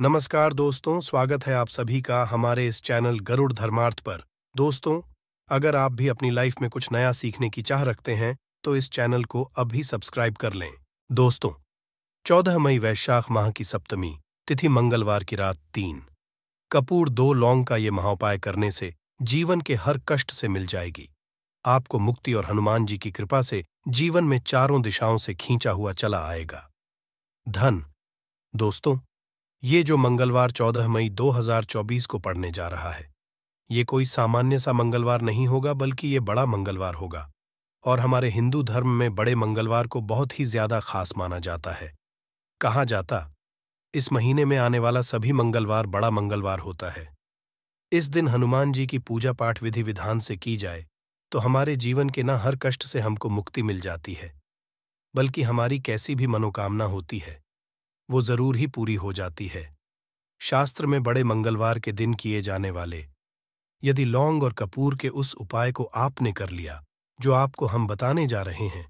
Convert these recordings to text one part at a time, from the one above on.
नमस्कार दोस्तों स्वागत है आप सभी का हमारे इस चैनल गरुड़ धर्मार्थ पर दोस्तों अगर आप भी अपनी लाइफ में कुछ नया सीखने की चाह रखते हैं तो इस चैनल को अब सब्सक्राइब कर लें दोस्तों चौदह मई वैशाख माह की सप्तमी तिथि मंगलवार की रात तीन कपूर दो लौंग का ये महाउपाय करने से जीवन के हर कष्ट से मिल जाएगी आपको मुक्ति और हनुमान जी की कृपा से जीवन में चारों दिशाओं से खींचा हुआ चला आएगा धन दोस्तों ये जो मंगलवार 14 मई 2024 को पढ़ने जा रहा है ये कोई सामान्य सा मंगलवार नहीं होगा बल्कि ये बड़ा मंगलवार होगा और हमारे हिंदू धर्म में बड़े मंगलवार को बहुत ही ज्यादा खास माना जाता है कहा जाता इस महीने में आने वाला सभी मंगलवार बड़ा मंगलवार होता है इस दिन हनुमान जी की पूजा पाठ विधि विधान से की जाए तो हमारे जीवन के न हर कष्ट से हमको मुक्ति मिल जाती है बल्कि हमारी कैसी भी मनोकामना होती है वो जरूर ही पूरी हो जाती है शास्त्र में बड़े मंगलवार के दिन किए जाने वाले यदि लौंग और कपूर के उस उपाय को आपने कर लिया जो आपको हम बताने जा रहे हैं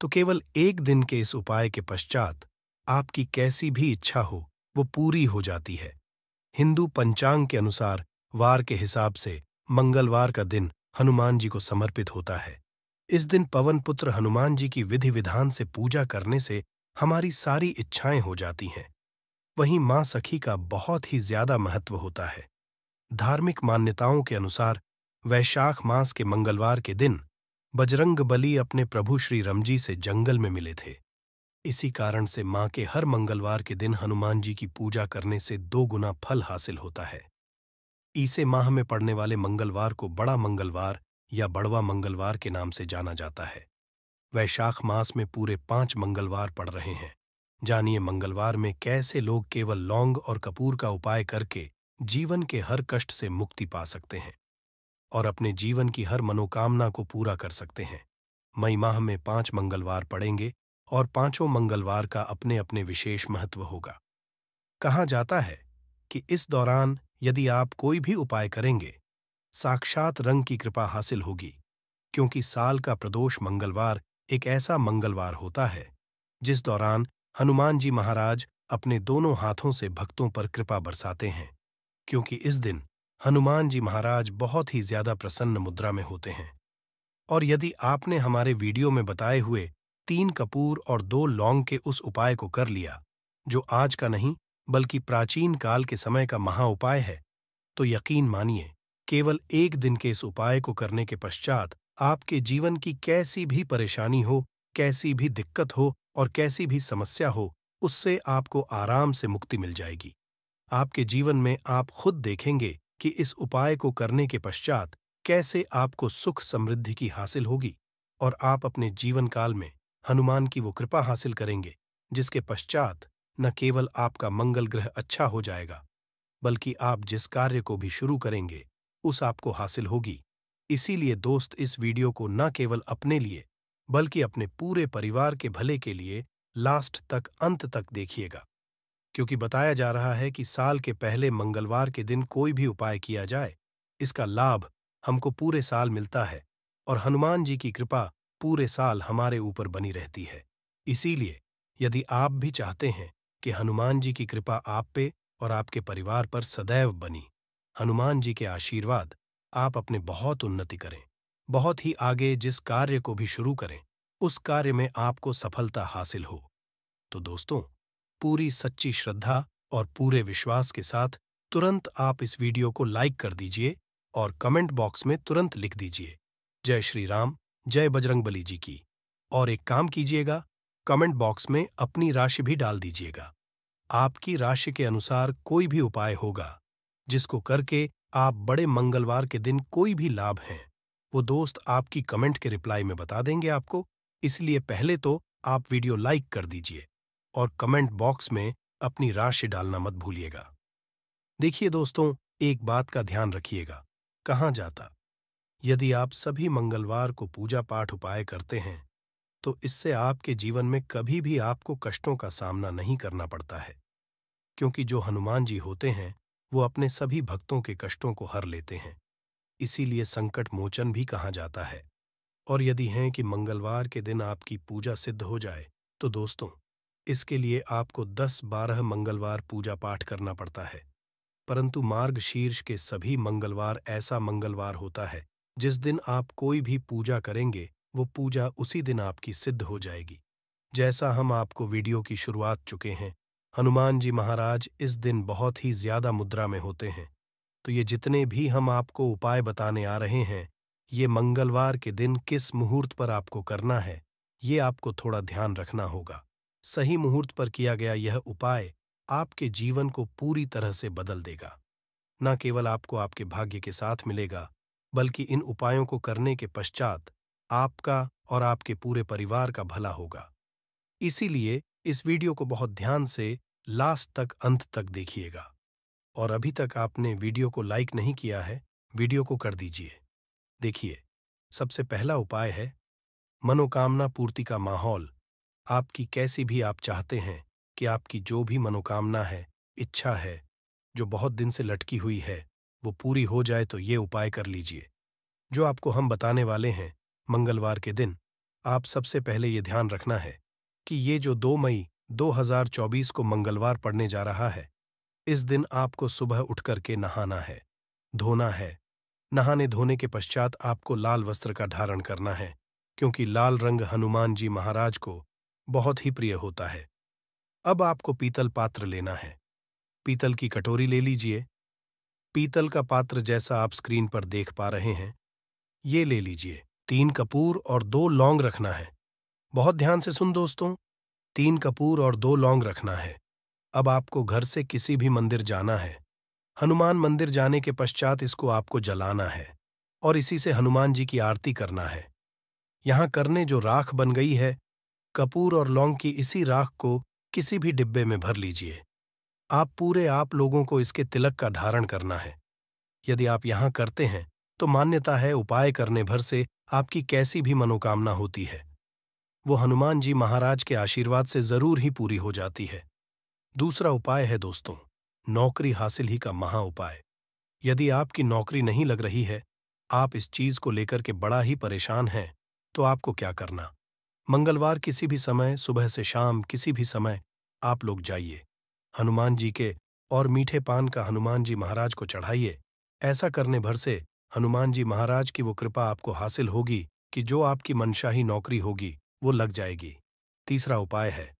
तो केवल एक दिन के इस उपाय के पश्चात आपकी कैसी भी इच्छा हो वो पूरी हो जाती है हिंदू पंचांग के अनुसार वार के हिसाब से मंगलवार का दिन हनुमान जी को समर्पित होता है इस दिन पवन पुत्र हनुमान जी की विधि विधान से पूजा करने से हमारी सारी इच्छाएं हो जाती हैं वहीं मां सखी का बहुत ही ज्यादा महत्व होता है धार्मिक मान्यताओं के अनुसार वैशाख मास के मंगलवार के दिन बजरंग बली अपने प्रभु श्री रमजी से जंगल में मिले थे इसी कारण से मां के हर मंगलवार के दिन हनुमान जी की पूजा करने से दो गुना फल हासिल होता है ईसे माह में पड़ने वाले मंगलवार को बड़ा मंगलवार या बड़वा मंगलवार के नाम से जाना जाता है वैशाख मास में पूरे पांच मंगलवार पड़ रहे हैं जानिए मंगलवार में कैसे लोग केवल लौंग और कपूर का उपाय करके जीवन के हर कष्ट से मुक्ति पा सकते हैं और अपने जीवन की हर मनोकामना को पूरा कर सकते हैं मई माह में पांच मंगलवार पड़ेंगे और पांचों मंगलवार का अपने अपने विशेष महत्व होगा कहा जाता है कि इस दौरान यदि आप कोई भी उपाय करेंगे साक्षात रंग की कृपा हासिल होगी क्योंकि साल का प्रदोष मंगलवार एक ऐसा मंगलवार होता है जिस दौरान हनुमान जी महाराज अपने दोनों हाथों से भक्तों पर कृपा बरसाते हैं क्योंकि इस दिन हनुमान जी महाराज बहुत ही ज्यादा प्रसन्न मुद्रा में होते हैं और यदि आपने हमारे वीडियो में बताए हुए तीन कपूर और दो लौंग के उस उपाय को कर लिया जो आज का नहीं बल्कि प्राचीन काल के समय का महा उपाय है तो यकीन मानिए केवल एक दिन के इस उपाय को करने के पश्चात आपके जीवन की कैसी भी परेशानी हो कैसी भी दिक्कत हो और कैसी भी समस्या हो उससे आपको आराम से मुक्ति मिल जाएगी आपके जीवन में आप खुद देखेंगे कि इस उपाय को करने के पश्चात कैसे आपको सुख समृद्धि की हासिल होगी और आप अपने जीवन काल में हनुमान की वो कृपा हासिल करेंगे जिसके पश्चात न केवल आपका मंगल ग्रह अच्छा हो जाएगा बल्कि आप जिस कार्य को भी शुरू करेंगे उस आपको हासिल होगी इसीलिए दोस्त इस वीडियो को न केवल अपने लिए बल्कि अपने पूरे परिवार के भले के लिए लास्ट तक अंत तक देखिएगा क्योंकि बताया जा रहा है कि साल के पहले मंगलवार के दिन कोई भी उपाय किया जाए इसका लाभ हमको पूरे साल मिलता है और हनुमान जी की कृपा पूरे साल हमारे ऊपर बनी रहती है इसीलिए यदि आप भी चाहते हैं कि हनुमान जी की कृपा आप पे और आपके परिवार पर सदैव बनी हनुमान जी के आशीर्वाद आप अपने बहुत उन्नति करें बहुत ही आगे जिस कार्य को भी शुरू करें उस कार्य में आपको सफलता हासिल हो तो दोस्तों पूरी सच्ची श्रद्धा और पूरे विश्वास के साथ तुरंत आप इस वीडियो को लाइक कर दीजिए और कमेंट बॉक्स में तुरंत लिख दीजिए जय श्री राम जय बजरंगबली जी की और एक काम कीजिएगा कमेंट बॉक्स में अपनी राशि भी डाल दीजिएगा आपकी राशि के अनुसार कोई भी उपाय होगा जिसको करके आप बड़े मंगलवार के दिन कोई भी लाभ हैं वो दोस्त आपकी कमेंट के रिप्लाई में बता देंगे आपको इसलिए पहले तो आप वीडियो लाइक कर दीजिए और कमेंट बॉक्स में अपनी राशि डालना मत भूलिएगा देखिए दोस्तों एक बात का ध्यान रखिएगा कहाँ जाता यदि आप सभी मंगलवार को पूजा पाठ उपाय करते हैं तो इससे आपके जीवन में कभी भी आपको कष्टों का सामना नहीं करना पड़ता है क्योंकि जो हनुमान जी होते हैं वो अपने सभी भक्तों के कष्टों को हर लेते हैं इसीलिए संकट मोचन भी कहा जाता है और यदि हैं कि मंगलवार के दिन आपकी पूजा सिद्ध हो जाए तो दोस्तों इसके लिए आपको दस बारह मंगलवार पूजा पाठ करना पड़ता है परंतु मार्ग शीर्ष के सभी मंगलवार ऐसा मंगलवार होता है जिस दिन आप कोई भी पूजा करेंगे वो पूजा उसी दिन आपकी सिद्ध हो जाएगी जैसा हम आपको वीडियो की शुरुआत चुके हैं हनुमान जी महाराज इस दिन बहुत ही ज्यादा मुद्रा में होते हैं तो ये जितने भी हम आपको उपाय बताने आ रहे हैं ये मंगलवार के दिन किस मुहूर्त पर आपको करना है ये आपको थोड़ा ध्यान रखना होगा सही मुहूर्त पर किया गया यह उपाय आपके जीवन को पूरी तरह से बदल देगा न केवल आपको आपके भाग्य के साथ मिलेगा बल्कि इन उपायों को करने के पश्चात आपका और आपके पूरे परिवार का भला होगा इसीलिए इस वीडियो को बहुत ध्यान से लास्ट तक अंत तक देखिएगा और अभी तक आपने वीडियो को लाइक नहीं किया है वीडियो को कर दीजिए देखिए सबसे पहला उपाय है मनोकामना पूर्ति का माहौल आपकी कैसी भी आप चाहते हैं कि आपकी जो भी मनोकामना है इच्छा है जो बहुत दिन से लटकी हुई है वो पूरी हो जाए तो ये उपाय कर लीजिए जो आपको हम बताने वाले हैं मंगलवार के दिन आप सबसे पहले ये ध्यान रखना है कि ये जो 2 मई 2024 को मंगलवार पड़ने जा रहा है इस दिन आपको सुबह उठ करके नहाना है धोना है नहाने धोने के पश्चात आपको लाल वस्त्र का धारण करना है क्योंकि लाल रंग हनुमान जी महाराज को बहुत ही प्रिय होता है अब आपको पीतल पात्र लेना है पीतल की कटोरी ले लीजिए पीतल का पात्र जैसा आप स्क्रीन पर देख पा रहे हैं ये ले लीजिए तीन कपूर और दो लौंग रखना है बहुत ध्यान से सुन दोस्तों तीन कपूर और दो लौंग रखना है अब आपको घर से किसी भी मंदिर जाना है हनुमान मंदिर जाने के पश्चात इसको आपको जलाना है और इसी से हनुमान जी की आरती करना है यहां करने जो राख बन गई है कपूर और लौंग की इसी राख को किसी भी डिब्बे में भर लीजिए आप पूरे आप लोगों को इसके तिलक का धारण करना है यदि आप यहां करते हैं तो मान्यता है उपाय करने भर से आपकी कैसी भी मनोकामना होती है वो हनुमान जी महाराज के आशीर्वाद से जरूर ही पूरी हो जाती है दूसरा उपाय है दोस्तों नौकरी हासिल ही का महा उपाय यदि आपकी नौकरी नहीं लग रही है आप इस चीज को लेकर के बड़ा ही परेशान हैं तो आपको क्या करना मंगलवार किसी भी समय सुबह से शाम किसी भी समय आप लोग जाइए हनुमान जी के और मीठे पान का हनुमान जी महाराज को चढ़ाइए ऐसा करने भर से हनुमान जी महाराज की वो कृपा आपको हासिल होगी कि जो आपकी मनशाही नौकरी होगी वो लग जाएगी तीसरा उपाय है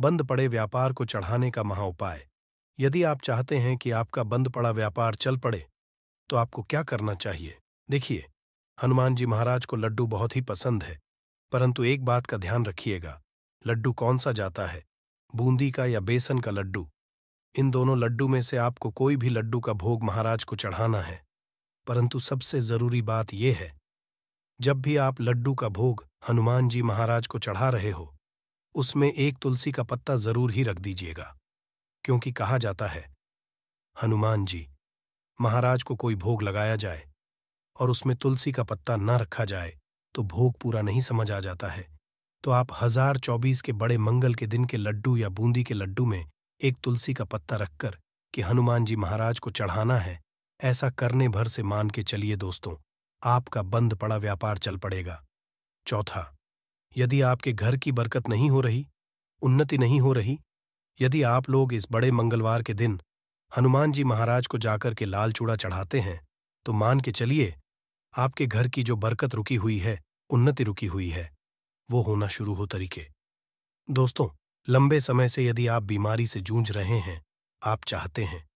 बंद पड़े व्यापार को चढ़ाने का महा उपाय यदि आप चाहते हैं कि आपका बंद पड़ा व्यापार चल पड़े तो आपको क्या करना चाहिए देखिए हनुमान जी महाराज को लड्डू बहुत ही पसंद है परंतु एक बात का ध्यान रखिएगा लड्डू कौन सा जाता है बूंदी का या बेसन का लड्डू इन दोनों लड्डू में से आपको कोई भी लड्डू का भोग महाराज को चढ़ाना है परंतु सबसे जरूरी बात यह है जब भी आप लड्डू का भोग हनुमान जी महाराज को चढ़ा रहे हो उसमें एक तुलसी का पत्ता जरूर ही रख दीजिएगा क्योंकि कहा जाता है हनुमान जी महाराज को कोई भोग लगाया जाए और उसमें तुलसी का पत्ता न रखा जाए तो भोग पूरा नहीं समझ आ जाता है तो आप हजार चौबीस के बड़े मंगल के दिन के लड्डू या बूंदी के लड्डू में एक तुलसी का पत्ता रखकर कि हनुमान जी महाराज को चढ़ाना है ऐसा करने भर से मान के चलिए दोस्तों आपका बंद पड़ा व्यापार चल पड़ेगा चौथा यदि आपके घर की बरकत नहीं हो रही उन्नति नहीं हो रही यदि आप लोग इस बड़े मंगलवार के दिन हनुमान जी महाराज को जाकर के लाल चूड़ा चढ़ाते हैं तो मान के चलिए आपके घर की जो बरकत रुकी हुई है उन्नति रुकी हुई है वो होना शुरू हो तरीके दोस्तों लंबे समय से यदि आप बीमारी से जूझ रहे हैं आप चाहते हैं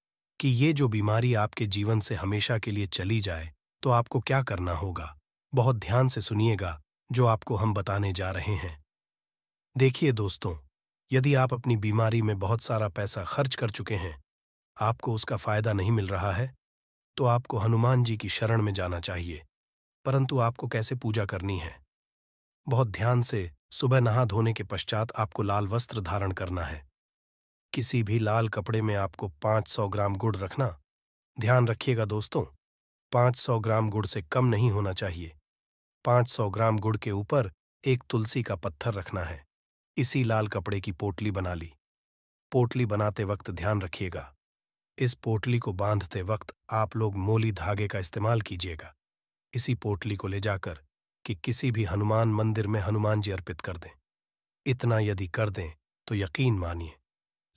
कि ये जो बीमारी आपके जीवन से हमेशा के लिए चली जाए तो आपको क्या करना होगा बहुत ध्यान से सुनिएगा जो आपको हम बताने जा रहे हैं देखिए दोस्तों यदि आप अपनी बीमारी में बहुत सारा पैसा खर्च कर चुके हैं आपको उसका फायदा नहीं मिल रहा है तो आपको हनुमान जी की शरण में जाना चाहिए परंतु आपको कैसे पूजा करनी है बहुत ध्यान से सुबह नहा धोने के पश्चात आपको लाल वस्त्र धारण करना है किसी भी लाल कपड़े में आपको 500 ग्राम गुड़ रखना ध्यान रखिएगा दोस्तों 500 ग्राम गुड़ से कम नहीं होना चाहिए 500 ग्राम गुड़ के ऊपर एक तुलसी का पत्थर रखना है इसी लाल कपड़े की पोटली बना ली पोटली बनाते वक्त ध्यान रखिएगा इस पोटली को बांधते वक्त आप लोग मोली धागे का इस्तेमाल कीजिएगा इसी पोटली को ले जाकर कि किसी भी हनुमान मंदिर में हनुमान जी अर्पित कर दें इतना यदि कर दें तो यकीन मानिए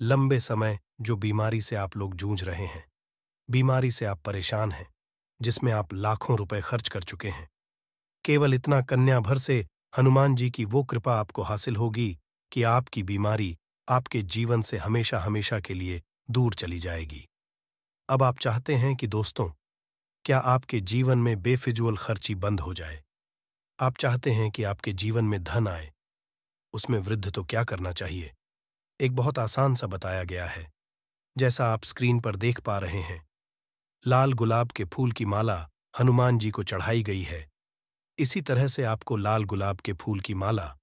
लंबे समय जो बीमारी से आप लोग जूझ रहे हैं बीमारी से आप परेशान हैं जिसमें आप लाखों रुपए खर्च कर चुके हैं केवल इतना कन्या भर से हनुमान जी की वो कृपा आपको हासिल होगी कि आपकी बीमारी आपके जीवन से हमेशा हमेशा के लिए दूर चली जाएगी अब आप चाहते हैं कि दोस्तों क्या आपके जीवन में बेफिजुअल खर्ची बंद हो जाए आप चाहते हैं कि आपके जीवन में धन आए उसमें वृद्ध तो क्या करना चाहिए एक बहुत आसान सा बताया गया है जैसा आप स्क्रीन पर देख पा रहे हैं लाल गुलाब के फूल की माला हनुमान जी को चढ़ाई गई है इसी तरह से आपको लाल गुलाब के फूल की माला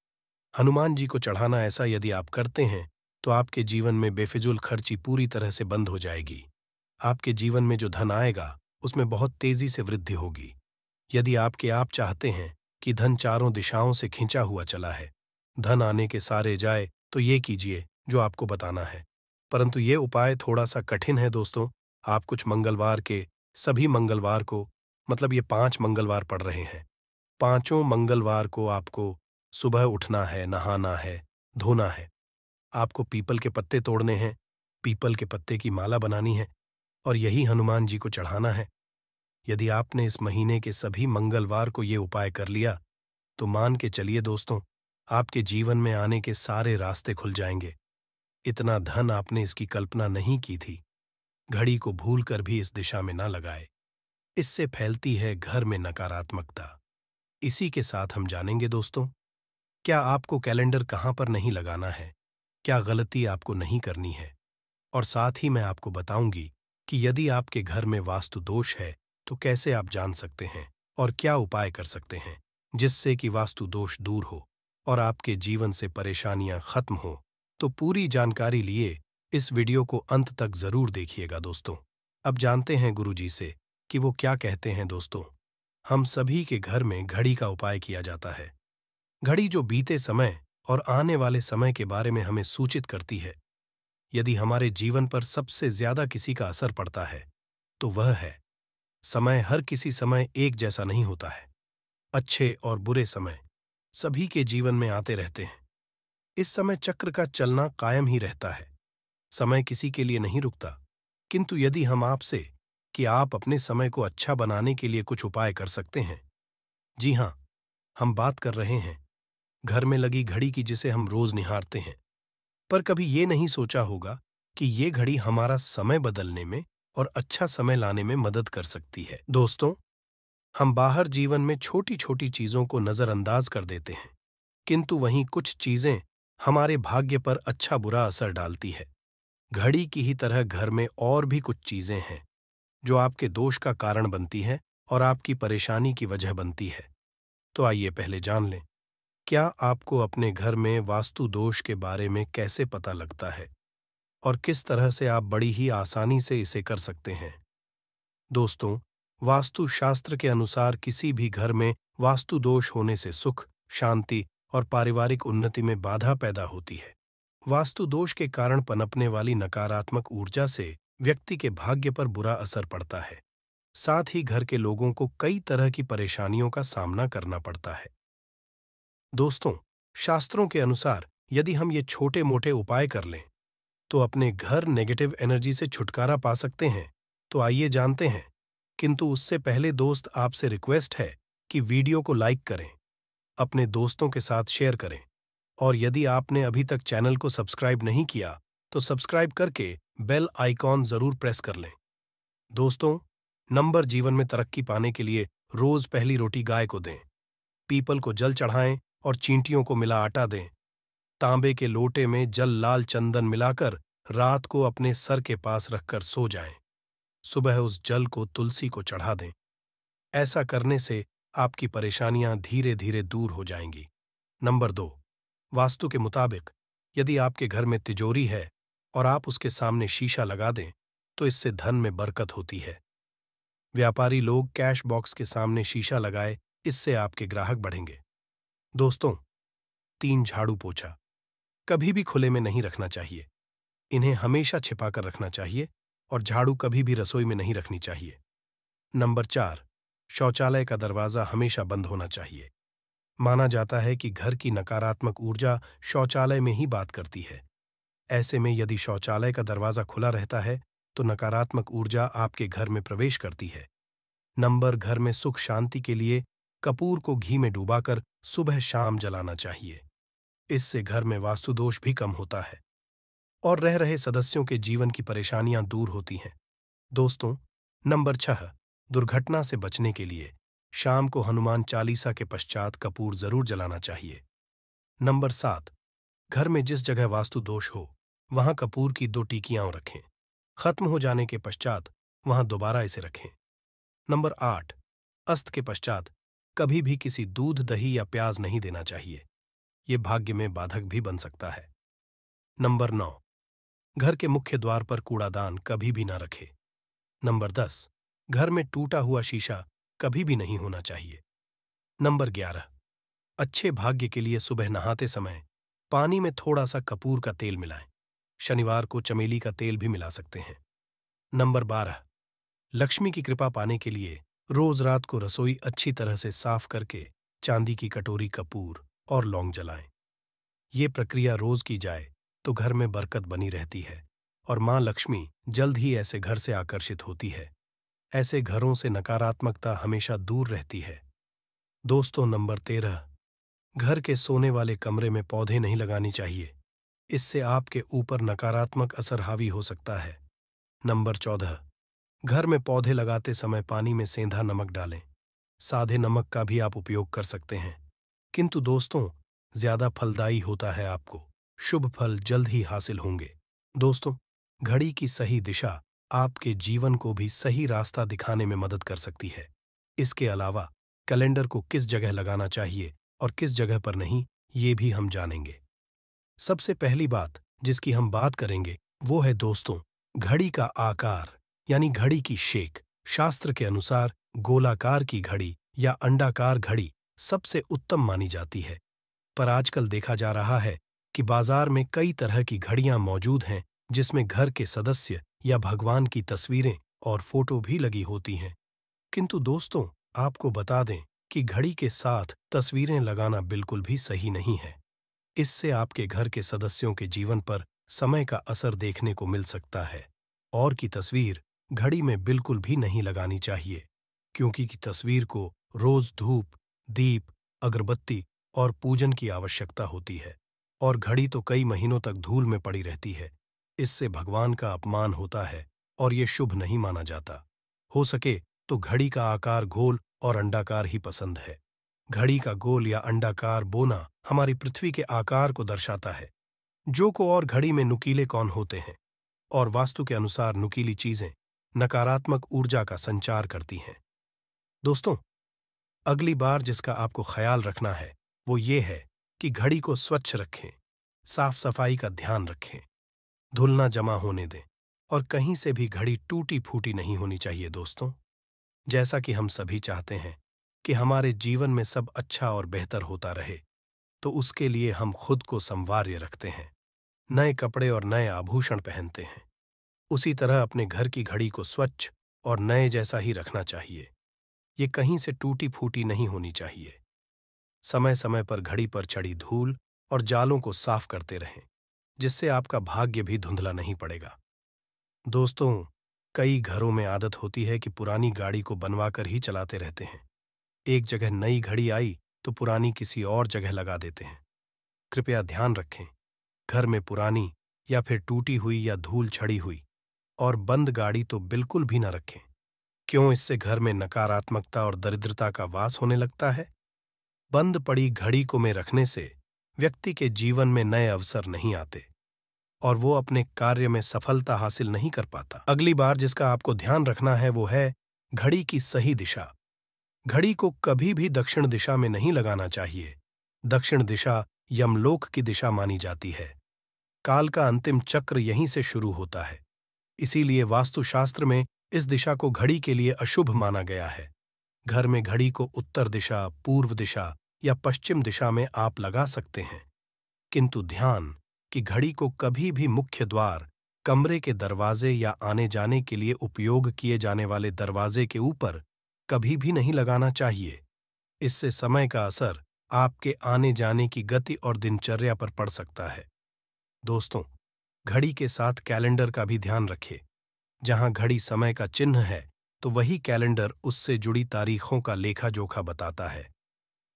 हनुमान जी को चढ़ाना ऐसा यदि आप करते हैं तो आपके जीवन में बेफिजुल खर्ची पूरी तरह से बंद हो जाएगी आपके जीवन में जो धन आएगा उसमें बहुत तेजी से वृद्धि होगी यदि आपके आप चाहते हैं कि धन चारों दिशाओं से खींचा हुआ चला है धन आने के सारे जाए तो ये कीजिए जो आपको बताना है परंतु ये उपाय थोड़ा सा कठिन है दोस्तों आप कुछ मंगलवार के सभी मंगलवार को मतलब ये पांच मंगलवार पढ़ रहे हैं पांचों मंगलवार को आपको सुबह उठना है नहाना है धोना है आपको पीपल के पत्ते तोड़ने हैं पीपल के पत्ते की माला बनानी है और यही हनुमान जी को चढ़ाना है यदि आपने इस महीने के सभी मंगलवार को ये उपाय कर लिया तो मान के चलिए दोस्तों आपके जीवन में आने के सारे रास्ते खुल जाएंगे इतना धन आपने इसकी कल्पना नहीं की थी घड़ी को भूलकर भी इस दिशा में न लगाए इससे फैलती है घर में नकारात्मकता इसी के साथ हम जानेंगे दोस्तों क्या आपको कैलेंडर कहाँ पर नहीं लगाना है क्या गलती आपको नहीं करनी है और साथ ही मैं आपको बताऊंगी कि यदि आपके घर में वास्तु दोष है तो कैसे आप जान सकते हैं और क्या उपाय कर सकते हैं जिससे कि वास्तु दोष दूर हो और आपके जीवन से परेशानियां खत्म हो तो पूरी जानकारी लिए इस वीडियो को अंत तक जरूर देखिएगा दोस्तों अब जानते हैं गुरुजी से कि वो क्या कहते हैं दोस्तों हम सभी के घर में घड़ी का उपाय किया जाता है घड़ी जो बीते समय और आने वाले समय के बारे में हमें सूचित करती है यदि हमारे जीवन पर सबसे ज्यादा किसी का असर पड़ता है तो वह है समय हर किसी समय एक जैसा नहीं होता है अच्छे और बुरे समय सभी के जीवन में आते रहते हैं इस समय चक्र का चलना कायम ही रहता है समय किसी के लिए नहीं रुकता किंतु यदि हम आपसे कि आप अपने समय को अच्छा बनाने के लिए कुछ उपाय कर सकते हैं जी हां हम बात कर रहे हैं घर में लगी घड़ी की जिसे हम रोज निहारते हैं पर कभी ये नहीं सोचा होगा कि ये घड़ी हमारा समय बदलने में और अच्छा समय लाने में मदद कर सकती है दोस्तों हम बाहर जीवन में छोटी छोटी चीजों को नजरअंदाज कर देते हैं किंतु वहीं कुछ चीजें हमारे भाग्य पर अच्छा बुरा असर डालती है घड़ी की ही तरह घर में और भी कुछ चीजें हैं जो आपके दोष का कारण बनती हैं और आपकी परेशानी की वजह बनती है तो आइए पहले जान लें क्या आपको अपने घर में वास्तु दोष के बारे में कैसे पता लगता है और किस तरह से आप बड़ी ही आसानी से इसे कर सकते हैं दोस्तों वास्तु शास्त्र के अनुसार किसी भी घर में वास्तु दोष होने से सुख शांति और पारिवारिक उन्नति में बाधा पैदा होती है वास्तु दोष के कारण पनपने वाली नकारात्मक ऊर्जा से व्यक्ति के भाग्य पर बुरा असर पड़ता है साथ ही घर के लोगों को कई तरह की परेशानियों का सामना करना पड़ता है दोस्तों शास्त्रों के अनुसार यदि हम ये छोटे मोटे उपाय कर लें तो अपने घर नेगेटिव एनर्जी से छुटकारा पा सकते हैं तो आइए जानते हैं किंतु उससे पहले दोस्त आपसे रिक्वेस्ट है कि वीडियो को लाइक करें अपने दोस्तों के साथ शेयर करें और यदि आपने अभी तक चैनल को सब्सक्राइब नहीं किया तो सब्सक्राइब करके बेल आइकॉन जरूर प्रेस कर लें दोस्तों नंबर जीवन में तरक्की पाने के लिए रोज पहली रोटी गाय को दें पीपल को जल चढ़ाएं और चींटियों को मिला आटा दें तांबे के लोटे में जल लाल चंदन मिलाकर रात को अपने सर के पास रखकर सो जाएं। सुबह उस जल को तुलसी को चढ़ा दें ऐसा करने से आपकी परेशानियां धीरे धीरे दूर हो जाएंगी नंबर दो वास्तु के मुताबिक यदि आपके घर में तिजोरी है और आप उसके सामने शीशा लगा दें तो इससे धन में बरकत होती है व्यापारी लोग कैश बॉक्स के सामने शीशा लगाए इससे आपके ग्राहक बढ़ेंगे दोस्तों तीन झाड़ू पोछा कभी भी खुले में नहीं रखना चाहिए इन्हें हमेशा छिपाकर रखना चाहिए और झाड़ू कभी भी रसोई में नहीं रखनी चाहिए नंबर चार शौचालय का दरवाजा हमेशा बंद होना चाहिए माना जाता है कि घर की नकारात्मक ऊर्जा शौचालय में ही बात करती है ऐसे में यदि शौचालय का दरवाजा खुला रहता है तो नकारात्मक ऊर्जा आपके घर में प्रवेश करती है नंबर घर में सुख शांति के लिए कपूर को घी में डुबाकर सुबह शाम जलाना चाहिए इससे घर में वास्तुदोष भी कम होता है और रह रहे सदस्यों के जीवन की परेशानियां दूर होती हैं दोस्तों नंबर छह दुर्घटना से बचने के लिए शाम को हनुमान चालीसा के पश्चात कपूर जरूर जलाना चाहिए नंबर सात घर में जिस जगह वास्तु दोष हो वहां कपूर की दो टीकियां रखें खत्म हो जाने के पश्चात वहां दोबारा इसे रखें नंबर आठ अस्त के पश्चात कभी भी किसी दूध दही या प्याज नहीं देना चाहिए ये भाग्य में बाधक भी बन सकता है नंबर नौ घर के मुख्य द्वार पर कूड़ादान कभी भी ना रखें नंबर दस घर में टूटा हुआ शीशा कभी भी नहीं होना चाहिए नंबर ग्यारह अच्छे भाग्य के लिए सुबह नहाते समय पानी में थोड़ा सा कपूर का तेल मिलाएं शनिवार को चमेली का तेल भी मिला सकते हैं नंबर बारह लक्ष्मी की कृपा पाने के लिए रोज रात को रसोई अच्छी तरह से साफ करके चांदी की कटोरी कपूर और लौंग जलाएं ये प्रक्रिया रोज की जाए तो घर में बरकत बनी रहती है और मां लक्ष्मी जल्द ही ऐसे घर से आकर्षित होती है ऐसे घरों से नकारात्मकता हमेशा दूर रहती है दोस्तों नंबर तेरह घर के सोने वाले कमरे में पौधे नहीं लगानी चाहिए इससे आपके ऊपर नकारात्मक असर हावी हो सकता है नंबर चौदह घर में पौधे लगाते समय पानी में सेंधा नमक डालें साधे नमक का भी आप उपयोग कर सकते हैं किंतु दोस्तों ज्यादा फलदायी होता है आपको शुभ फल जल्द ही हासिल होंगे दोस्तों घड़ी की सही दिशा आपके जीवन को भी सही रास्ता दिखाने में मदद कर सकती है इसके अलावा कैलेंडर को किस जगह लगाना चाहिए और किस जगह पर नहीं ये भी हम जानेंगे सबसे पहली बात जिसकी हम बात करेंगे वो है दोस्तों घड़ी का आकार यानी घड़ी की शेक शास्त्र के अनुसार गोलाकार की घड़ी या अंडाकार घड़ी सबसे उत्तम मानी जाती है पर आजकल देखा जा रहा है कि बाजार में कई तरह की घड़ियां मौजूद हैं जिसमें घर के सदस्य या भगवान की तस्वीरें और फोटो भी लगी होती हैं किंतु दोस्तों आपको बता दें कि घड़ी के साथ तस्वीरें लगाना बिल्कुल भी सही नहीं है इससे आपके घर के सदस्यों के जीवन पर समय का असर देखने को मिल सकता है और की तस्वीर घड़ी में बिल्कुल भी नहीं लगानी चाहिए क्योंकि की तस्वीर को रोज धूप दीप अगरबत्ती और पूजन की आवश्यकता होती है और घड़ी तो कई महीनों तक धूल में पड़ी रहती है इससे भगवान का अपमान होता है और ये शुभ नहीं माना जाता हो सके तो घड़ी का आकार गोल और अंडाकार ही पसंद है घड़ी का गोल या अंडाकार बोना हमारी पृथ्वी के आकार को दर्शाता है जो को और घड़ी में नुकीले कौन होते हैं और वास्तु के अनुसार नुकीली चीजें नकारात्मक ऊर्जा का संचार करती हैं दोस्तों अगली बार जिसका आपको ख्याल रखना है वो ये है कि घड़ी को स्वच्छ रखें साफ सफाई का ध्यान रखें धुलना जमा होने दें और कहीं से भी घड़ी टूटी फूटी नहीं होनी चाहिए दोस्तों जैसा कि हम सभी चाहते हैं कि हमारे जीवन में सब अच्छा और बेहतर होता रहे तो उसके लिए हम खुद को संवार्य रखते हैं नए कपड़े और नए आभूषण पहनते हैं उसी तरह अपने घर की घड़ी को स्वच्छ और नए जैसा ही रखना चाहिए ये कहीं से टूटी फूटी नहीं होनी चाहिए समय समय पर घड़ी पर चढ़ी धूल और जालों को साफ करते रहें जिससे आपका भाग्य भी धुंधला नहीं पड़ेगा दोस्तों कई घरों में आदत होती है कि पुरानी गाड़ी को बनवा कर ही चलाते रहते हैं एक जगह नई घड़ी आई तो पुरानी किसी और जगह लगा देते हैं कृपया ध्यान रखें घर में पुरानी या फिर टूटी हुई या धूल छड़ी हुई और बंद गाड़ी तो बिल्कुल भी न रखें क्यों इससे घर में नकारात्मकता और दरिद्रता का वास होने लगता है बंद पड़ी घड़ी को में रखने से व्यक्ति के जीवन में नए अवसर नहीं आते और वो अपने कार्य में सफलता हासिल नहीं कर पाता अगली बार जिसका आपको ध्यान रखना है वो है घड़ी की सही दिशा घड़ी को कभी भी दक्षिण दिशा में नहीं लगाना चाहिए दक्षिण दिशा यमलोक की दिशा मानी जाती है काल का अंतिम चक्र यहीं से शुरू होता है इसीलिए वास्तुशास्त्र में इस दिशा को घड़ी के लिए अशुभ माना गया है घर में घड़ी को उत्तर दिशा पूर्व दिशा या पश्चिम दिशा में आप लगा सकते हैं किंतु ध्यान कि घड़ी को कभी भी मुख्य द्वार कमरे के दरवाजे या आने जाने के लिए उपयोग किए जाने वाले दरवाजे के ऊपर कभी भी नहीं लगाना चाहिए इससे समय का असर आपके आने जाने की गति और दिनचर्या पर पड़ सकता है दोस्तों घड़ी के साथ कैलेंडर का भी ध्यान रखें जहां घड़ी समय का चिन्ह है तो वही कैलेंडर उससे जुड़ी तारीखों का लेखा जोखा बताता है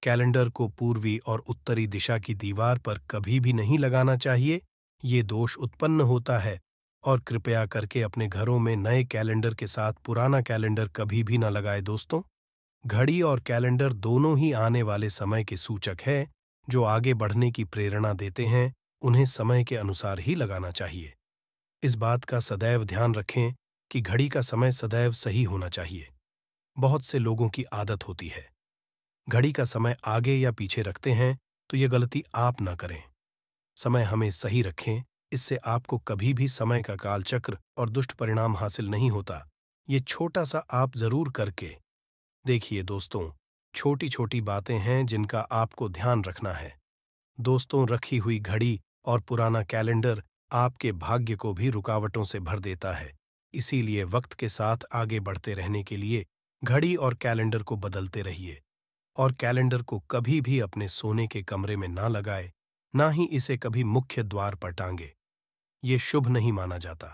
कैलेंडर को पूर्वी और उत्तरी दिशा की दीवार पर कभी भी नहीं लगाना चाहिए ये दोष उत्पन्न होता है और कृपया करके अपने घरों में नए कैलेंडर के साथ पुराना कैलेंडर कभी भी न लगाए दोस्तों घड़ी और कैलेंडर दोनों ही आने वाले समय के सूचक है जो आगे बढ़ने की प्रेरणा देते हैं उन्हें समय के अनुसार ही लगाना चाहिए इस बात का सदैव ध्यान रखें कि घड़ी का समय सदैव सही होना चाहिए बहुत से लोगों की आदत होती है घड़ी का समय आगे या पीछे रखते हैं तो ये गलती आप ना करें समय हमें सही रखें इससे आपको कभी भी समय का कालचक्र और दुष्ट परिणाम हासिल नहीं होता ये छोटा सा आप जरूर करके देखिए दोस्तों छोटी छोटी बातें हैं जिनका आपको ध्यान रखना है दोस्तों रखी हुई घड़ी और पुराना कैलेंडर आपके भाग्य को भी रुकावटों से भर देता है इसीलिए वक्त के साथ आगे बढ़ते रहने के लिए घड़ी और कैलेंडर को बदलते रहिए और कैलेंडर को कभी भी अपने सोने के कमरे में ना लगाए ना ही इसे कभी मुख्य द्वार पर टांगे ये शुभ नहीं माना जाता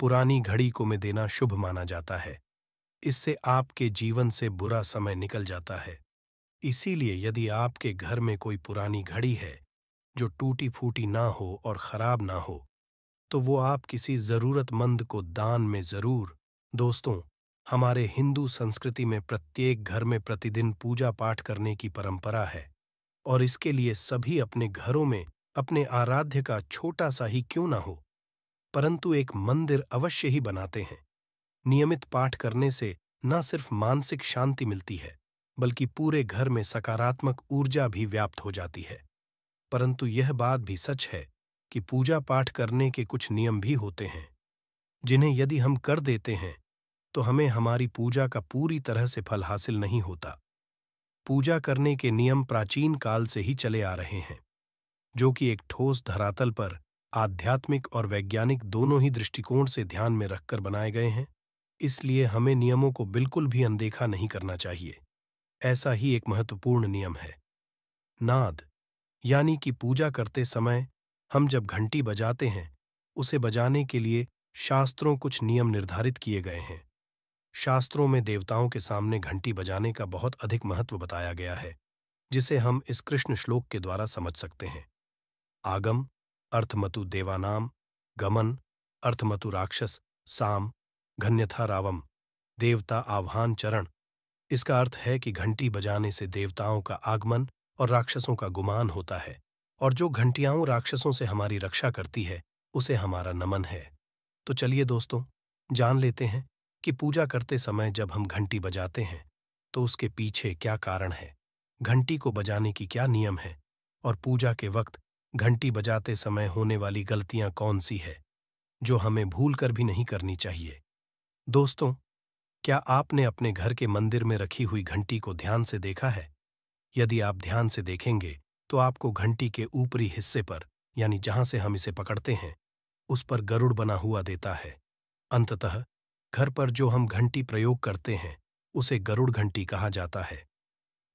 पुरानी घड़ी को में देना शुभ माना जाता है इससे आपके जीवन से बुरा समय निकल जाता है इसीलिए यदि आपके घर में कोई पुरानी घड़ी है जो टूटी फूटी ना हो और खराब ना हो तो वो आप किसी जरूरतमंद को दान में जरूर दोस्तों हमारे हिंदू संस्कृति में प्रत्येक घर में प्रतिदिन पूजा पाठ करने की परंपरा है और इसके लिए सभी अपने घरों में अपने आराध्य का छोटा सा ही क्यों ना हो परंतु एक मंदिर अवश्य ही बनाते हैं नियमित पाठ करने से न सिर्फ मानसिक शांति मिलती है बल्कि पूरे घर में सकारात्मक ऊर्जा भी व्याप्त हो जाती है परंतु यह बात भी सच है कि पूजा पाठ करने के कुछ नियम भी होते हैं जिन्हें यदि हम कर देते हैं तो हमें हमारी पूजा का पूरी तरह से फल हासिल नहीं होता पूजा करने के नियम प्राचीन काल से ही चले आ रहे हैं जो कि एक ठोस धरातल पर आध्यात्मिक और वैज्ञानिक दोनों ही दृष्टिकोण से ध्यान में रखकर बनाए गए हैं इसलिए हमें नियमों को बिल्कुल भी अनदेखा नहीं करना चाहिए ऐसा ही एक महत्वपूर्ण नियम है नाद यानी कि पूजा करते समय हम जब घंटी बजाते हैं उसे बजाने के लिए शास्त्रों कुछ नियम निर्धारित किए गए हैं शास्त्रों में देवताओं के सामने घंटी बजाने का बहुत अधिक महत्व बताया गया है जिसे हम इस कृष्ण श्लोक के द्वारा समझ सकते हैं आगम अर्थमतु देवानाम गमन अर्थमतु राक्षस साम घन्यथा रावम देवता आह्वान चरण इसका अर्थ है कि घंटी बजाने से देवताओं का आगमन और राक्षसों का गुमान होता है और जो घंटियाओं राक्षसों से हमारी रक्षा करती है उसे हमारा नमन है तो चलिए दोस्तों जान लेते हैं कि पूजा करते समय जब हम घंटी बजाते हैं तो उसके पीछे क्या कारण है घंटी को बजाने की क्या नियम है और पूजा के वक्त घंटी बजाते समय होने वाली गलतियां कौन सी है जो हमें भूल कर भी नहीं करनी चाहिए दोस्तों क्या आपने अपने घर के मंदिर में रखी हुई घंटी को ध्यान से देखा है यदि आप ध्यान से देखेंगे तो आपको घंटी के ऊपरी हिस्से पर यानी जहां से हम इसे पकड़ते हैं उस पर गरुड़ बना हुआ देता है अंततः घर पर जो हम घंटी प्रयोग करते हैं उसे गरुड़ घंटी कहा जाता है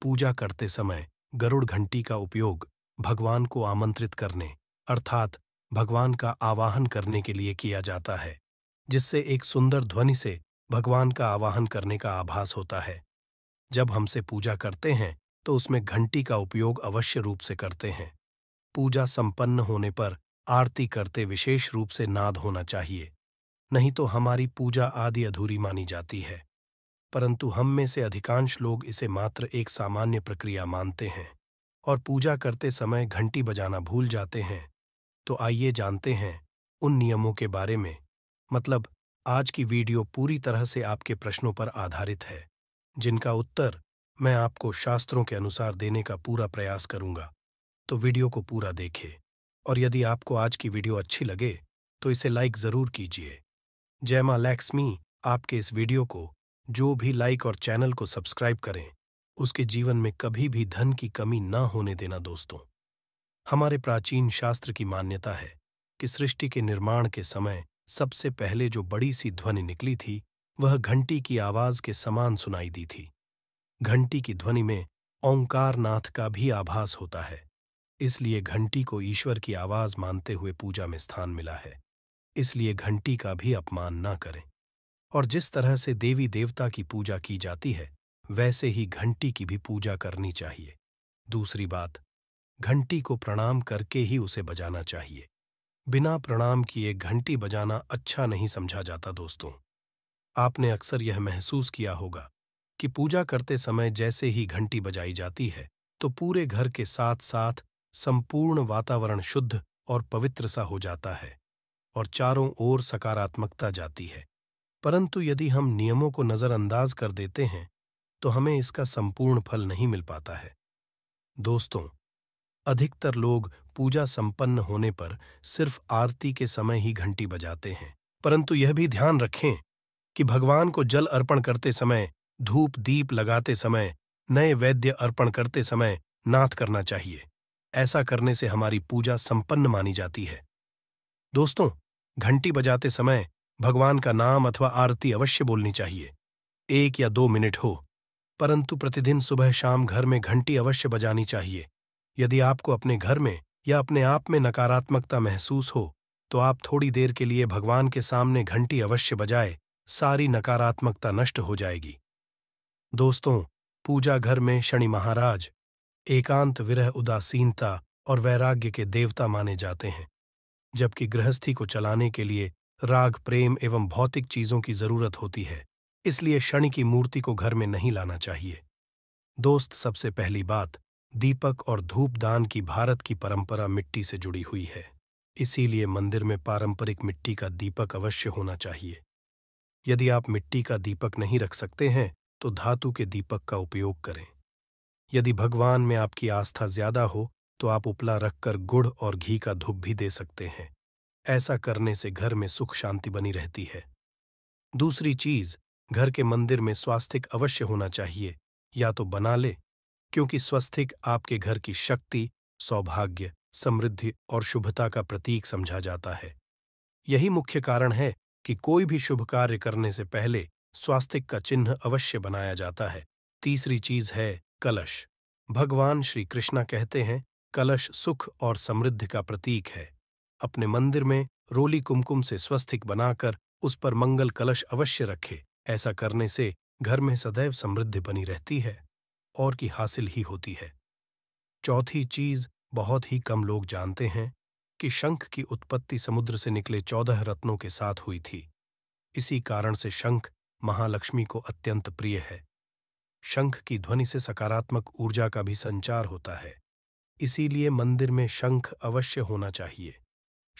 पूजा करते समय गरुड़ घंटी का उपयोग भगवान को आमंत्रित करने अर्थात भगवान का आवाहन करने के लिए किया जाता है जिससे एक सुंदर ध्वनि से भगवान का आवाहन करने का आभास होता है जब हमसे पूजा करते हैं तो उसमें घंटी का उपयोग अवश्य रूप से करते हैं पूजा संपन्न होने पर आरती करते विशेष रूप से नाद होना चाहिए नहीं तो हमारी पूजा आदि अधूरी मानी जाती है परंतु हम में से अधिकांश लोग इसे मात्र एक सामान्य प्रक्रिया मानते हैं और पूजा करते समय घंटी बजाना भूल जाते हैं तो आइए जानते हैं उन नियमों के बारे में मतलब आज की वीडियो पूरी तरह से आपके प्रश्नों पर आधारित है जिनका उत्तर मैं आपको शास्त्रों के अनुसार देने का पूरा प्रयास करूंगा तो वीडियो को पूरा देखें और यदि आपको आज की वीडियो अच्छी लगे तो इसे लाइक जरूर कीजिए जयमा लक्ष्मी आपके इस वीडियो को जो भी लाइक और चैनल को सब्सक्राइब करें उसके जीवन में कभी भी धन की कमी ना होने देना दोस्तों हमारे प्राचीन शास्त्र की मान्यता है कि सृष्टि के निर्माण के समय सबसे पहले जो बड़ी सी ध्वनि निकली थी वह घंटी की आवाज के समान सुनाई दी थी घंटी की ध्वनि में ओंकारनाथ का भी आभास होता है इसलिए घंटी को ईश्वर की आवाज मानते हुए पूजा में स्थान मिला है इसलिए घंटी का भी अपमान न करें और जिस तरह से देवी देवता की पूजा की जाती है वैसे ही घंटी की भी पूजा करनी चाहिए दूसरी बात घंटी को प्रणाम करके ही उसे बजाना चाहिए बिना प्रणाम किए घंटी बजाना अच्छा नहीं समझा जाता दोस्तों आपने अक्सर यह महसूस किया होगा कि पूजा करते समय जैसे ही घंटी बजाई जाती है तो पूरे घर के साथ साथ संपूर्ण वातावरण शुद्ध और पवित्र सा हो जाता है और चारों ओर सकारात्मकता जाती है परंतु यदि हम नियमों को नज़रअंदाज कर देते हैं तो हमें इसका संपूर्ण फल नहीं मिल पाता है दोस्तों अधिकतर लोग पूजा संपन्न होने पर सिर्फ आरती के समय ही घंटी बजाते हैं परंतु यह भी ध्यान रखें कि भगवान को जल अर्पण करते समय धूप दीप लगाते समय नए वैद्य अर्पण करते समय नाथ करना चाहिए ऐसा करने से हमारी पूजा संपन्न मानी जाती है दोस्तों घंटी बजाते समय भगवान का नाम अथवा आरती अवश्य बोलनी चाहिए एक या दो मिनट हो परंतु प्रतिदिन सुबह शाम घर में घंटी अवश्य बजानी चाहिए यदि आपको अपने घर में या अपने आप में नकारात्मकता महसूस हो तो आप थोड़ी देर के लिए भगवान के सामने घंटी अवश्य बजाए सारी नकारात्मकता नष्ट हो जाएगी दोस्तों पूजा घर में शनि महाराज एकांत विरह उदासीनता और वैराग्य के देवता माने जाते हैं जबकि गृहस्थी को चलाने के लिए राग प्रेम एवं भौतिक चीजों की जरूरत होती है इसलिए शनि की मूर्ति को घर में नहीं लाना चाहिए दोस्त सबसे पहली बात दीपक और धूप दान की भारत की परंपरा मिट्टी से जुड़ी हुई है इसीलिए मंदिर में पारंपरिक मिट्टी का दीपक अवश्य होना चाहिए यदि आप मिट्टी का दीपक नहीं रख सकते हैं तो धातु के दीपक का उपयोग करें यदि भगवान में आपकी आस्था ज्यादा हो तो आप उपला रखकर गुड़ और घी का धूप भी दे सकते हैं ऐसा करने से घर में सुख शांति बनी रहती है दूसरी चीज घर के मंदिर में स्वास्थिक अवश्य होना चाहिए या तो बना ले क्योंकि स्वस्थिक आपके घर की शक्ति सौभाग्य समृद्धि और शुभता का प्रतीक समझा जाता है यही मुख्य कारण है कि कोई भी शुभ कार्य करने से पहले स्वास्तिक का चिन्ह अवश्य बनाया जाता है तीसरी चीज है कलश भगवान श्री कृष्णा कहते हैं कलश सुख और समृद्धि का प्रतीक है अपने मंदिर में रोली कुमकुम से स्वस्थिक बनाकर उस पर मंगल कलश अवश्य रखे ऐसा करने से घर में सदैव समृद्धि बनी रहती है और की हासिल ही होती है चौथी चीज बहुत ही कम लोग जानते हैं कि शंख की उत्पत्ति समुद्र से निकले चौदह रत्नों के साथ हुई थी इसी कारण से शंख महालक्ष्मी को अत्यंत प्रिय है शंख की ध्वनि से सकारात्मक ऊर्जा का भी संचार होता है इसीलिए मंदिर में शंख अवश्य होना चाहिए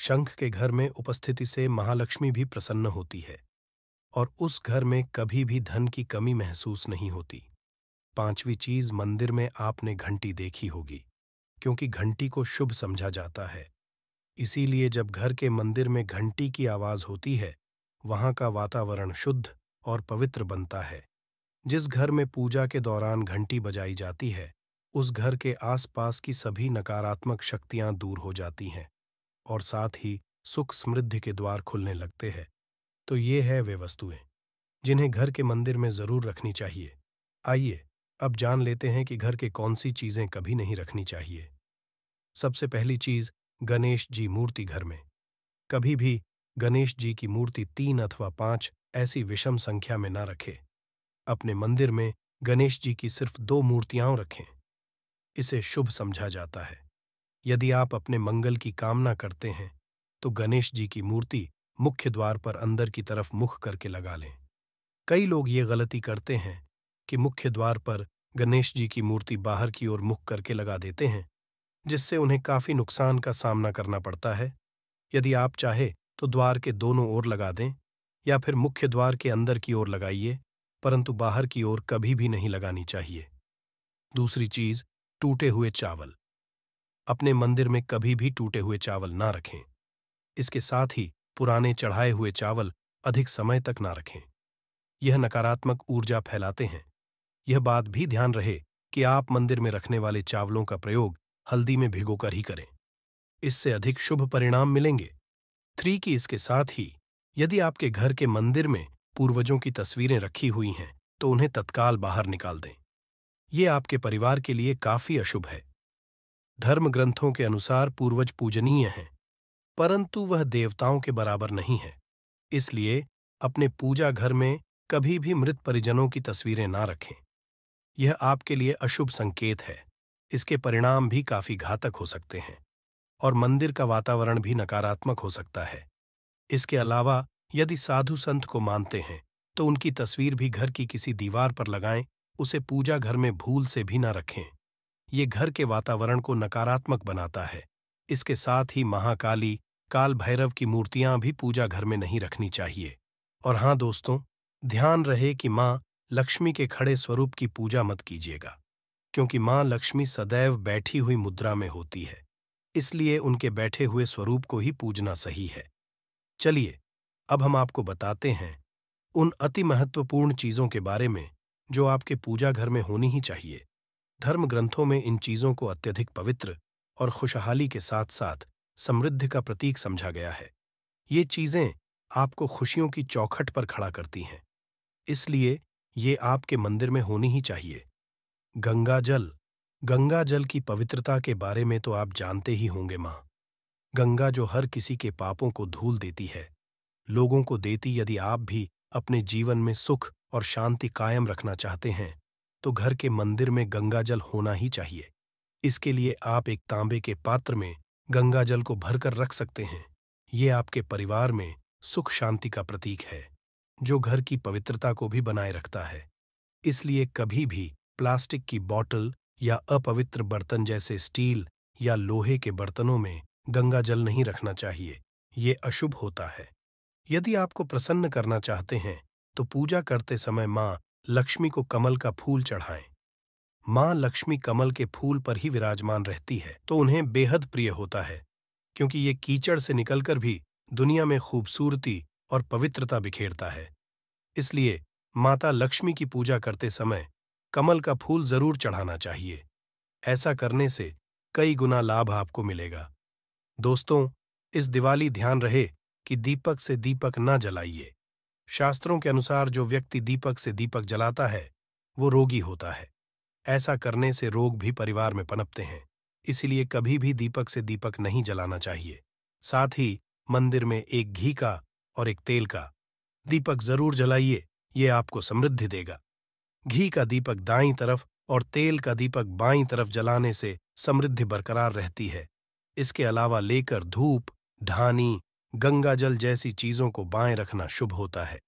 शंख के घर में उपस्थिति से महालक्ष्मी भी प्रसन्न होती है और उस घर में कभी भी धन की कमी महसूस नहीं होती पांचवी चीज मंदिर में आपने घंटी देखी होगी क्योंकि घंटी को शुभ समझा जाता है इसीलिए जब घर के मंदिर में घंटी की आवाज होती है वहां का वातावरण शुद्ध और पवित्र बनता है जिस घर में पूजा के दौरान घंटी बजाई जाती है उस घर के आसपास की सभी नकारात्मक शक्तियां दूर हो जाती हैं और साथ ही सुख समृद्धि के द्वार खुलने लगते हैं तो ये है वे वस्तुएं जिन्हें घर के मंदिर में जरूर रखनी चाहिए आइए अब जान लेते हैं कि घर के कौन सी चीजें कभी नहीं रखनी चाहिए सबसे पहली चीज गणेश जी मूर्ति घर में कभी भी गणेश जी की मूर्ति तीन अथवा पांच ऐसी विषम संख्या में न रखें अपने मंदिर में गणेश जी की सिर्फ दो मूर्तियां रखें इसे शुभ समझा जाता है यदि आप अपने मंगल की कामना करते हैं तो गणेश जी की मूर्ति मुख्य द्वार पर अंदर की तरफ मुख करके लगा लें कई लोग ये गलती करते हैं कि मुख्य द्वार पर गणेश जी की मूर्ति बाहर की ओर मुख करके लगा देते हैं जिससे उन्हें काफी नुकसान का सामना करना पड़ता है यदि आप चाहे तो द्वार के दोनों ओर लगा दें या फिर मुख्य द्वार के अंदर की ओर लगाइए परंतु बाहर की ओर कभी भी नहीं लगानी चाहिए दूसरी चीज टूटे हुए चावल अपने मंदिर में कभी भी टूटे हुए चावल ना रखें इसके साथ ही पुराने चढ़ाए हुए चावल अधिक समय तक ना रखें यह नकारात्मक ऊर्जा फैलाते हैं यह बात भी ध्यान रहे कि आप मंदिर में रखने वाले चावलों का प्रयोग हल्दी में भिगोकर ही करें इससे अधिक शुभ परिणाम मिलेंगे थ्री की इसके साथ ही यदि आपके घर के मंदिर में पूर्वजों की तस्वीरें रखी हुई हैं तो उन्हें तत्काल बाहर निकाल दें ये आपके परिवार के लिए काफी अशुभ है धर्म ग्रंथों के अनुसार पूर्वज पूजनीय हैं परंतु वह देवताओं के बराबर नहीं है इसलिए अपने पूजा घर में कभी भी मृत परिजनों की तस्वीरें ना रखें यह आपके लिए अशुभ संकेत है इसके परिणाम भी काफी घातक हो सकते हैं और मंदिर का वातावरण भी नकारात्मक हो सकता है इसके अलावा यदि साधु संत को मानते हैं तो उनकी तस्वीर भी घर की किसी दीवार पर लगाएं उसे पूजा घर में भूल से भी न रखें ये घर के वातावरण को नकारात्मक बनाता है इसके साथ ही महाकाली काल भैरव की मूर्तियां भी पूजा घर में नहीं रखनी चाहिए और हाँ दोस्तों ध्यान रहे कि माँ लक्ष्मी के खड़े स्वरूप की पूजा मत कीजिएगा क्योंकि माँ लक्ष्मी सदैव बैठी हुई मुद्रा में होती है इसलिए उनके बैठे हुए स्वरूप को ही पूजना सही है चलिए अब हम आपको बताते हैं उन अति महत्वपूर्ण चीजों के बारे में जो आपके पूजा घर में होनी ही चाहिए धर्म ग्रंथों में इन चीजों को अत्यधिक पवित्र और खुशहाली के साथ साथ समृद्धि का प्रतीक समझा गया है ये चीजें आपको खुशियों की चौखट पर खड़ा करती हैं इसलिए ये आपके मंदिर में होनी ही चाहिए गंगा जल गंगा जल की पवित्रता के बारे में तो आप जानते ही होंगे मां गंगा जो हर किसी के पापों को धूल देती है लोगों को देती यदि आप भी अपने जीवन में सुख और शांति कायम रखना चाहते हैं तो घर के मंदिर में गंगाजल होना ही चाहिए इसके लिए आप एक तांबे के पात्र में गंगाजल को भरकर रख सकते हैं ये आपके परिवार में सुख शांति का प्रतीक है जो घर की पवित्रता को भी बनाए रखता है इसलिए कभी भी प्लास्टिक की बॉटल या अपवित्र बर्तन जैसे स्टील या लोहे के बर्तनों में गंगा जल नहीं रखना चाहिए ये अशुभ होता है यदि आपको प्रसन्न करना चाहते हैं तो पूजा करते समय मां लक्ष्मी को कमल का फूल चढ़ाएं मां लक्ष्मी कमल के फूल पर ही विराजमान रहती है तो उन्हें बेहद प्रिय होता है क्योंकि ये कीचड़ से निकलकर भी दुनिया में खूबसूरती और पवित्रता बिखेरता है इसलिए माता लक्ष्मी की पूजा करते समय कमल का फूल जरूर चढ़ाना चाहिए ऐसा करने से कई गुना लाभ आपको मिलेगा दोस्तों इस दिवाली ध्यान रहे कि दीपक से दीपक ना जलाइए शास्त्रों के अनुसार जो व्यक्ति दीपक से दीपक जलाता है वो रोगी होता है ऐसा करने से रोग भी परिवार में पनपते हैं इसलिए कभी भी दीपक से दीपक नहीं जलाना चाहिए साथ ही मंदिर में एक घी का और एक तेल का दीपक जरूर जलाइए ये आपको समृद्धि देगा घी का दीपक दाई तरफ और तेल का दीपक बाई तरफ जलाने से समृद्धि बरकरार रहती है इसके अलावा लेकर धूप ढानी गंगाजल जैसी चीजों को बाएं रखना शुभ होता है